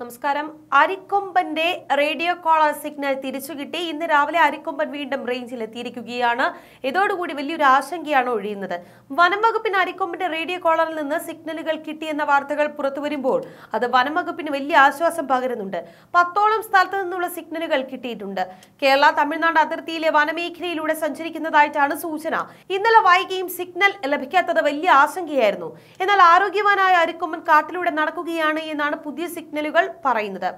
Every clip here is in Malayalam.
നമസ്കാരം അരിക്കൊമ്പന്റെ റേഡിയോ കോളർ സിഗ്നൽ തിരിച്ചു കിട്ടി ഇന്ന് രാവിലെ അരിക്കൊമ്പൻ വീണ്ടും റേഞ്ചിൽ എത്തിയിരിക്കുകയാണ് ഇതോടുകൂടി വലിയൊരു ആശങ്കയാണ് ഒഴിയുന്നത് വനംവകുപ്പിന് അരിക്കൊമ്പന്റെ റേഡിയോ കോളറിൽ നിന്ന് സിഗ്നലുകൾ കിട്ടിയെന്ന വാർത്തകൾ പുറത്തു വരുമ്പോൾ അത് വനംവകുപ്പിന് വലിയ ആശ്വാസം പകരുന്നുണ്ട് പത്തോളം സ്ഥലത്ത് നിന്നുള്ള സിഗ്നലുകൾ കിട്ടിയിട്ടുണ്ട് കേരള തമിഴ്നാട് അതിർത്തിയിലെ വനമേഖലയിലൂടെ സഞ്ചരിക്കുന്നതായിട്ടാണ് സൂചന ഇന്നലെ വൈകിയും സിഗ്നൽ ലഭിക്കാത്തത് വലിയ ആശങ്കയായിരുന്നു എന്നാൽ ആരോഗ്യവാനായ അരിക്കൊമ്പൻ കാട്ടിലൂടെ നടക്കുകയാണ് എന്നാണ് പുതിയ സിഗ്നലുകൾ പറയുന്നത്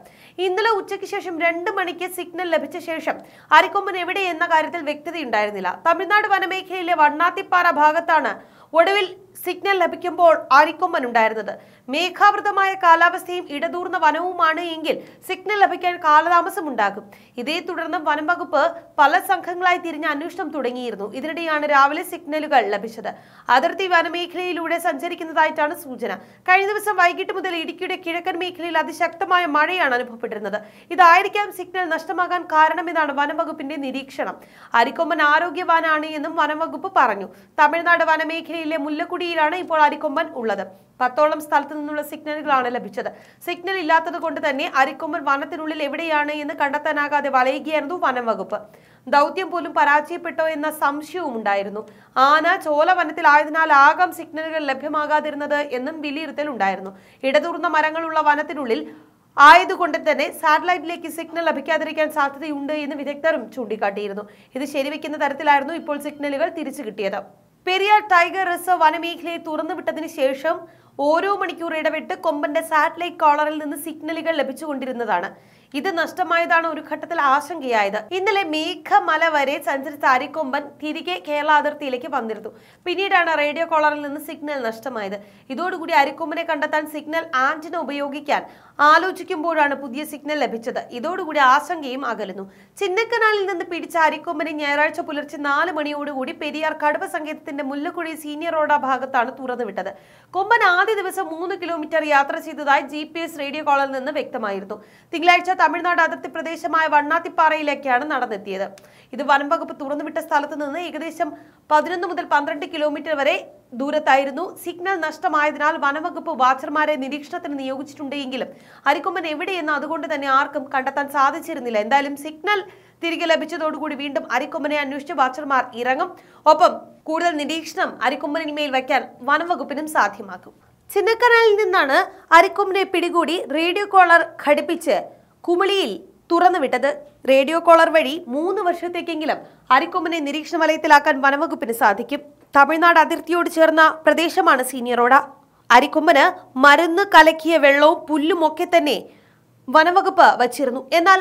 ഇന്നലെ ഉച്ചയ്ക്ക് ശേഷം രണ്ട് മണിക്ക് സിഗ്നൽ ലഭിച്ച ശേഷം അരിക്കൊമ്പൻ എവിടെ എന്ന കാര്യത്തിൽ വ്യക്തതയുണ്ടായിരുന്നില്ല തമിഴ്നാട് വനമേഖലയിലെ വണ്ണാത്തിപ്പാറ ഭാഗത്താണ് ഒടുവിൽ സിഗ്നൽ ലഭിക്കുമ്പോൾ അരിക്കൊമ്പൻ ഉണ്ടായിരുന്നത് മേഘാവൃതമായ കാലാവസ്ഥയും ഇടതൂർന്ന വനവുമാണ് എങ്കിൽ സിഗ്നൽ ലഭിക്കാൻ കാലതാമസം ഉണ്ടാകും ഇതേ തുടർന്ന് വനംവകുപ്പ് പല സംഘങ്ങളായി തിരിഞ്ഞ് അന്വേഷണം തുടങ്ങിയിരുന്നു ഇതിനിടെയാണ് രാവിലെ സിഗ്നലുകൾ ലഭിച്ചത് അതിർത്തി വനമേഖലയിലൂടെ സഞ്ചരിക്കുന്നതായിട്ടാണ് സൂചന കഴിഞ്ഞ ദിവസം വൈകിട്ട് മുതൽ ഇടുക്കിയുടെ കിഴക്കൻ മേഖലയിൽ അതിശക്ത ശക്തമായ മഴയാണ് അനുഭവപ്പെട്ടിരുന്നത് ഇതായിരിക്കാം സിഗ്നൽ നഷ്ടമാകാൻ കാരണമെന്നാണ് വനംവകുപ്പിന്റെ നിരീക്ഷണം അരിക്കൊമ്പൻ ആരോഗ്യവാനാണ് എന്നും വനംവകുപ്പ് പറഞ്ഞു തമിഴ്നാട് വനമേഖലയിലെ മുല്ലക്കുടിയിലാണ് ഇപ്പോൾ അരിക്കൊമ്പൻ ഉള്ളത് പത്തോളം സ്ഥലത്തു നിന്നുള്ള സിഗ്നലുകളാണ് ലഭിച്ചത് സിഗ്നൽ ഇല്ലാത്തത് കൊണ്ട് തന്നെ അരിക്കൊമ്പൻ വനത്തിനുള്ളിൽ എവിടെയാണ് എന്ന് കണ്ടെത്താനാകാതെ വലയുകയായിരുന്നു വനംവകുപ്പ് ദൗത്യം പോലും പരാജയപ്പെട്ടോ എന്ന സംശയവും ഉണ്ടായിരുന്നു ആന ചോല വനത്തിലായതിനാൽ ആകം സിഗ്നലുകൾ ലഭ്യമാകാതിരുന്നത് എന്നും വിലയിരുത്തൽ ഉണ്ടായിരുന്നു ഇടതൂർന്ന മരങ്ങളുള്ള വനത്തിനുള്ളിൽ ആയതുകൊണ്ട് തന്നെ സാറ്റലൈറ്റിലേക്ക് സിഗ്നൽ ലഭിക്കാതിരിക്കാൻ സാധ്യതയുണ്ട് എന്ന് വിദഗ്ധരും ചൂണ്ടിക്കാട്ടിയിരുന്നു ഇത് ശരിവെക്കുന്ന തരത്തിലായിരുന്നു ഇപ്പോൾ സിഗ്നലുകൾ തിരിച്ചു കിട്ടിയത് പെരിയാർ ടൈഗർ റിസർവ് വനമേഖലയെ തുറന്നുവിട്ടതിന് ശേഷം ഓരോ മണിക്കൂർ ഇടവിട്ട് കൊമ്പന്റെ സാറ്റലൈറ്റ് കോളറിൽ നിന്ന് സിഗ്നലുകൾ ലഭിച്ചുകൊണ്ടിരുന്നതാണ് ഇത് നഷ്ടമായതാണ് ഒരു ഘട്ടത്തിൽ ആശങ്കയായത് ഇന്നലെ മേഘമല വരെ സഞ്ചരിച്ച അരിക്കൊമ്പൻ തിരികെ കേരള അതിർത്തിയിലേക്ക് വന്നിരുന്നു പിന്നീടാണ് റേഡിയോ കോളറിൽ നിന്ന് സിഗ്നൽ നഷ്ടമായത് ഇതോടുകൂടി അരിക്കൊമ്പനെ കണ്ടെത്താൻ സിഗ്നൽ ആന്റിന ഉപയോഗിക്കാൻ ആലോചിക്കുമ്പോഴാണ് പുതിയ സിഗ്നൽ ലഭിച്ചത് ഇതോടുകൂടി ആശങ്കയും അകലുന്നു ചിന്നക്കനാലിൽ നിന്ന് പിടിച്ച അരിക്കൊമ്പനെ ഞായറാഴ്ച പുലർച്ചെ നാല് മണിയോടുകൂടി പെരിയാർ കടുവ സങ്കേതത്തിന്റെ മുല്ലക്കുഴി സീനിയർ റോഡ ഭാഗത്താണ് തുറന്നുവിട്ടത് കൊമ്പൻ ആദ്യ ആദ്യ ദിവസം മൂന്ന് കിലോമീറ്റർ യാത്ര ചെയ്തതായി ജി പി എസ് റേഡിയോ കോളിൽ നിന്ന് വ്യക്തമായിരുന്നു തിങ്കളാഴ്ച തമിഴ്നാട് അതിർത്തി പ്രദേശമായ വണ്ണാത്തിപ്പാറയിലേക്കാണ് നടന്നെത്തിയത് ഇത് വനംവകുപ്പ് തുറന്നുവിട്ട സ്ഥലത്ത് നിന്ന് ഏകദേശം പതിനൊന്ന് മുതൽ പന്ത്രണ്ട് കിലോമീറ്റർ വരെ ദൂരത്തായിരുന്നു സിഗ്നൽ നഷ്ടമായതിനാൽ വനംവകുപ്പ് വാച്ചർമാരെ നിരീക്ഷണത്തിന് നിയോഗിച്ചിട്ടുണ്ടെങ്കിലും ഹരിക്കൊമ്പൻ എവിടെയെന്ന് അതുകൊണ്ട് തന്നെ ആർക്കും കണ്ടെത്താൻ സാധിച്ചിരുന്നില്ല എന്തായാലും സിഗ്നൽ തിരികെ ലഭിച്ചതോടുകൂടി വീണ്ടും അരിക്കൊമ്പനെ അന്വേഷിച്ച് വാച്ചർമാർ ഇറങ്ങും ഒപ്പം കൂടുതൽ നിരീക്ഷണം അരിക്കൊമ്പനിന്മേൽ വയ്ക്കാൻ വനംവകുപ്പിനും സാധ്യമാക്കും ചിന്നക്കനാലിൽ നിന്നാണ് അരിക്കൊമ്പിനെ പിടികൂടി റേഡിയോ കോളർ ഘടിപ്പിച്ച് കുമിളിയിൽ തുറന്നുവിട്ടത് റേഡിയോ കോളർ വഴി മൂന്ന് വർഷത്തേക്കെങ്കിലും അരിക്കൊമ്പിനെ നിരീക്ഷണ വലയത്തിലാക്കാൻ വനംവകുപ്പിന് സാധിക്കും തമിഴ്നാട് അതിർത്തിയോട് ചേർന്ന പ്രദേശമാണ് സീനിയറോട അരിക്കൊമ്പിന് മരുന്ന് കലക്കിയ വെള്ളവും പുല്ലും ഒക്കെ തന്നെ വനംവകുപ്പ് വച്ചിരുന്നു എന്നാൽ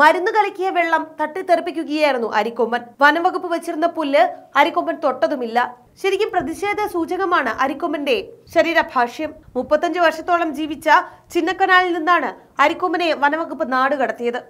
മരുന്ന് കലക്കിയ വെള്ളം തട്ടിത്തെറിപ്പിക്കുകയായിരുന്നു അരിക്കൊമ്പൻ വനംവകുപ്പ് വെച്ചിരുന്ന പുല്ല് അരിക്കൊമ്പൻ തൊട്ടതുമില്ല ശരിക്കും പ്രതിഷേധ സൂചകമാണ് അരിക്കൊമ്പന്റെ ശരീരഭാഷ്യം മുപ്പത്തഞ്ചു വർഷത്തോളം ജീവിച്ച ചിന്നക്കനാലിൽ നിന്നാണ് അരിക്കൊമ്പനെ വനംവകുപ്പ് നാടുകടത്തിയത്